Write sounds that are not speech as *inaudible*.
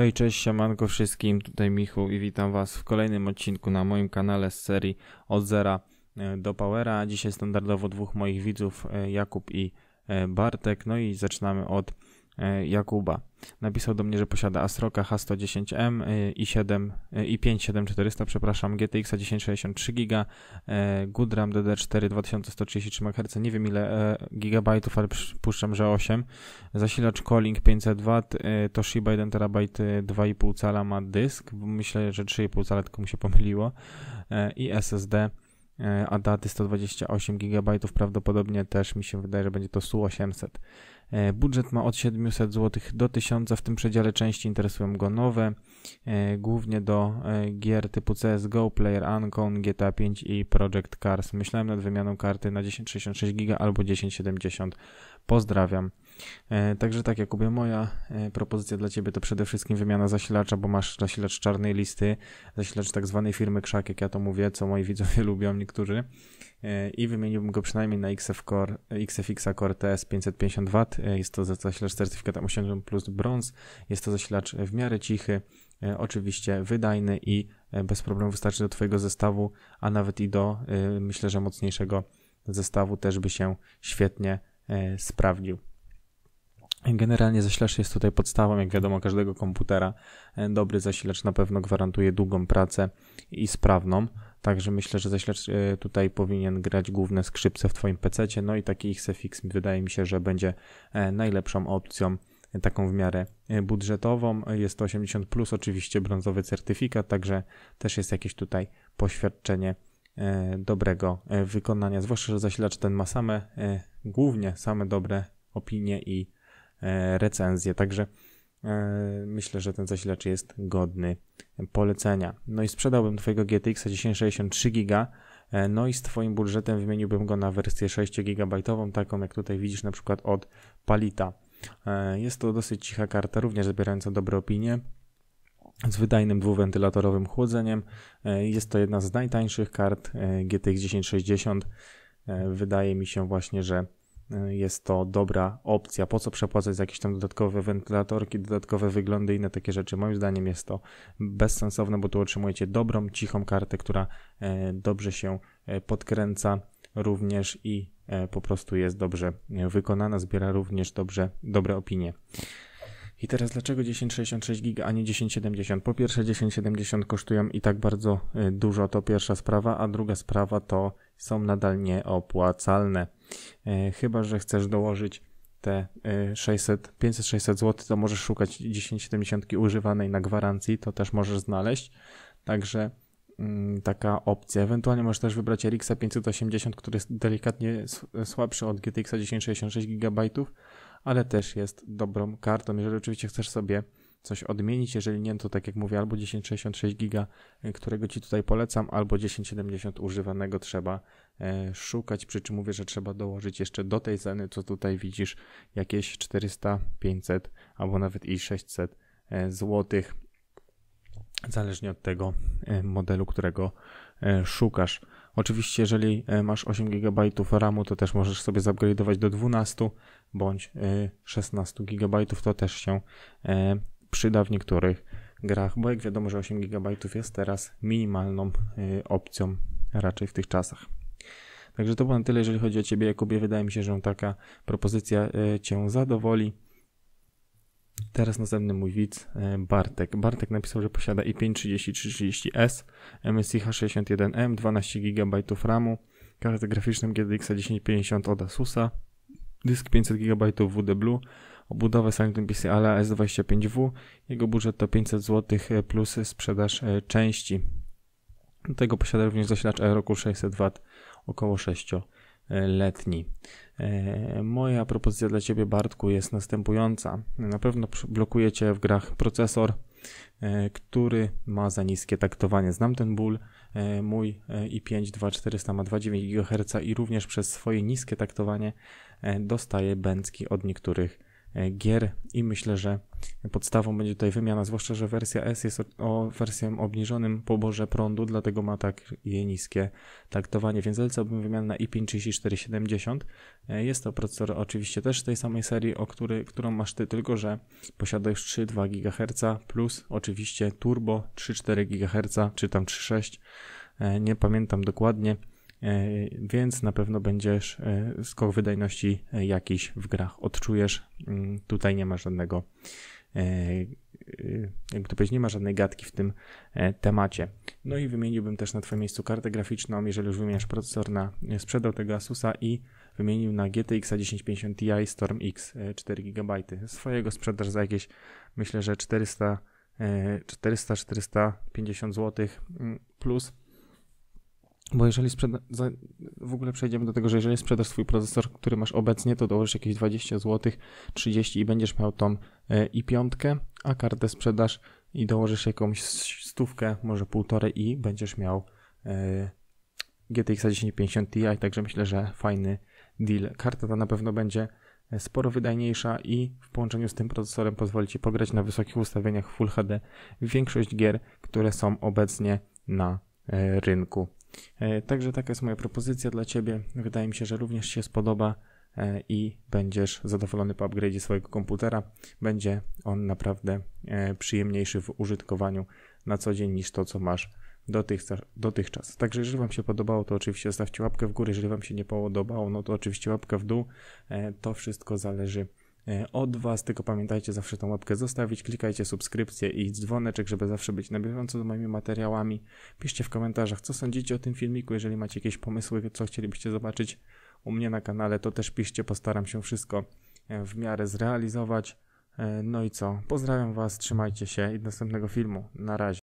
Hej, cześć, siemanko wszystkim, tutaj Michu i witam Was w kolejnym odcinku na moim kanale z serii Od Zera e, do Powera. Dzisiaj standardowo dwóch moich widzów, e, Jakub i e, Bartek. No i zaczynamy od E, Jakuba. Napisał do mnie, że posiada Astroka H110M e, i 7 e, i 57400, przepraszam, GTX 1063 GB, GoodRAM DDR4 2133 MHz, nie wiem ile gigabajtów, ale przypuszczam, że 8. Zasilacz Colling 500W, Toshiba 1 TB 2,5 cala ma dysk, myślę, że 3,5 cala, tylko mu się pomyliło i SSD a daty 128 GB, prawdopodobnie też mi się wydaje, że będzie to SU800. E, budżet ma od 700 zł do 1000, w tym przedziale części interesują go nowe, e, głównie do e, gier typu CSGO, Player Unknown, GTA 5 i Project Cars. Myślałem nad wymianą karty na 1066 GB albo 1070. Pozdrawiam. E, także tak, Jakubie, moja e, propozycja dla Ciebie to przede wszystkim wymiana zasilacza, bo masz zasilacz czarnej listy, zasilacz tak zwanej firmy krzak, jak ja to mówię, co moi *laughs* widzowie lubią niektórzy. E, I wymieniłbym go przynajmniej na XF Core, XFX Core TS 550W. Jest to zasilacz certyfikatem 8 plus brąz. Jest to zasilacz w miarę cichy, oczywiście wydajny i bez problemu wystarczy do Twojego zestawu, a nawet i do myślę, że mocniejszego zestawu też by się świetnie sprawdził. Generalnie zasilacz jest tutaj podstawą, jak wiadomo, każdego komputera. E, dobry zasilacz na pewno gwarantuje długą pracę i sprawną. Także myślę, że zasilacz e, tutaj powinien grać główne skrzypce w Twoim PC. No i taki XFX wydaje mi się, że będzie e, najlepszą opcją, taką w miarę budżetową. Jest to 80, plus oczywiście brązowy certyfikat, także też jest jakieś tutaj poświadczenie dobrego wykonania. Zwłaszcza, że zasilacz ten ma same, głównie same dobre opinie i E, recenzję. Także e, myślę, że ten zasilacz jest godny polecenia. No i sprzedałbym Twojego GTX 1063 GB. No i z Twoim budżetem wymieniłbym go na wersję 6 GB, taką jak tutaj widzisz na przykład od Palita. E, jest to dosyć cicha karta, również zbierająca dobre opinie z wydajnym dwuwentylatorowym chłodzeniem. Jest to jedna z najtańszych kart GTX 1060. Wydaje mi się właśnie, że Y, jest to dobra opcja. Po co przepłacać za jakieś tam dodatkowe wentylatorki, dodatkowe wyglądy i inne takie rzeczy? Moim zdaniem jest to bezsensowne, bo tu otrzymujecie dobrą, cichą kartę, która e, dobrze się e, podkręca również i e, po prostu jest dobrze wykonana, zbiera również dobrze, dobre opinie. I teraz dlaczego 1066 giga, a nie 1070? Po pierwsze 1070 kosztują i tak bardzo dużo, to pierwsza sprawa, a druga sprawa to są nadal nieopłacalne. E, chyba, że chcesz dołożyć te 600, 500-600 zł, to możesz szukać 1070 używanej na gwarancji, to też możesz znaleźć. Także mm, taka opcja. Ewentualnie możesz też wybrać RX 580, który jest delikatnie słabszy od GTX 1066 GB, ale też jest dobrą kartą. Jeżeli oczywiście chcesz sobie coś odmienić. Jeżeli nie, to tak jak mówię, albo 1066 giga, e, którego Ci tutaj polecam, albo 1070 używanego trzeba e, szukać. Przy czym mówię, że trzeba dołożyć jeszcze do tej ceny, co tutaj widzisz, jakieś 400, 500 albo nawet i 600 e, złotych. Zależnie od tego modelu, którego szukasz. Oczywiście, jeżeli masz 8 GB RAMu, to też możesz sobie zupgrade'ować do 12 bądź 16 GB, to też się przyda w niektórych grach, bo jak wiadomo, że 8 GB jest teraz minimalną y, opcją raczej w tych czasach. Także to było na tyle, jeżeli chodzi o Ciebie, Jakubie. Wydaje mi się, że taka propozycja y, Cię zadowoli. Teraz następny mój widz, y, Bartek. Bartek napisał, że posiada i5 3330S, MSI H61M, 12 GB RAMu, kartę graficzną GTX 1050 od Asusa, dysk 500 GB WD Blue obudowę SanGBC Ala S25W. Jego budżet to 500 zł e, plus sprzedaż e, części. Do tego posiada również zasilacz Aeroku 600W około 6 letni. E, moja propozycja dla Ciebie, Bartku, jest następująca. Na pewno blokujecie w grach procesor, który ma za niskie taktowanie. Znam ten ból. Mój i5-2400 ma 2,9 GHz i również przez swoje niskie taktowanie dostaje bęcki od niektórych E, gier i myślę, że podstawą będzie tutaj wymiana, zwłaszcza, że wersja S jest o wersją obniżonym poborze prądu, dlatego ma tak jej niskie traktowanie, więc zalecałbym wymianę na i5-3470. E, jest to procesor oczywiście też tej samej serii, o który, którą masz ty, tylko że posiada już 3,2 GHz plus oczywiście turbo 3,4 GHz czy tam 3,6 e, nie pamiętam dokładnie. E, więc na pewno będziesz e, skok wydajności e, jakiś w grach odczujesz. Mm, tutaj nie ma żadnego, jakby to powiedzieć, nie ma żadnej gadki w tym temacie. No i wymieniłbym też na Twoim miejscu kartę graficzną, jeżeli już wymieniasz procesor na, sprzedał tego Asusa i wymienił na GTX 1050 Ti Storm X 4 GB. Swojego sprzedaż za jakieś, myślę, że 400 400-450 zł plus bo jeżeli sprzeda- w ogóle przejdziemy do tego, że jeżeli sprzedasz swój procesor, który masz obecnie, to dołożysz jakieś 20 zł, 30 i będziesz miał tą e, i piątkę, a kartę sprzedasz i dołożysz jakąś stówkę, może półtorej i będziesz miał e, GTX 1050 Ti, także myślę, że fajny deal. Karta ta na pewno będzie e, sporo wydajniejsza i w połączeniu z tym procesorem pozwoli Ci pograć na wysokich ustawieniach Full HD większość gier, które są obecnie na rynku. E, także taka jest moja propozycja dla Ciebie. Wydaje mi się, że również się spodoba e, i będziesz zadowolony po upgrade swojego komputera. Będzie on naprawdę e, przyjemniejszy w użytkowaniu na co dzień niż to, co masz dotychczas. Także jeżeli Wam się podobało, to oczywiście zostawcie łapkę w górę. Jeżeli Wam się nie podobało, no to oczywiście łapkę w dół. To wszystko zależy E, od Was, tylko pamiętajcie zawsze tą łapkę zostawić, klikajcie subskrypcję i dzwoneczek, żeby zawsze być na bieżąco z moimi materiałami. Piszcie w komentarzach, co sądzicie o tym filmiku, jeżeli macie jakieś pomysły, co chcielibyście zobaczyć u mnie na kanale, to też piszcie, postaram się wszystko e, w miarę zrealizować. E, no i co? Pozdrawiam Was, trzymajcie się i do następnego filmu. Na razie.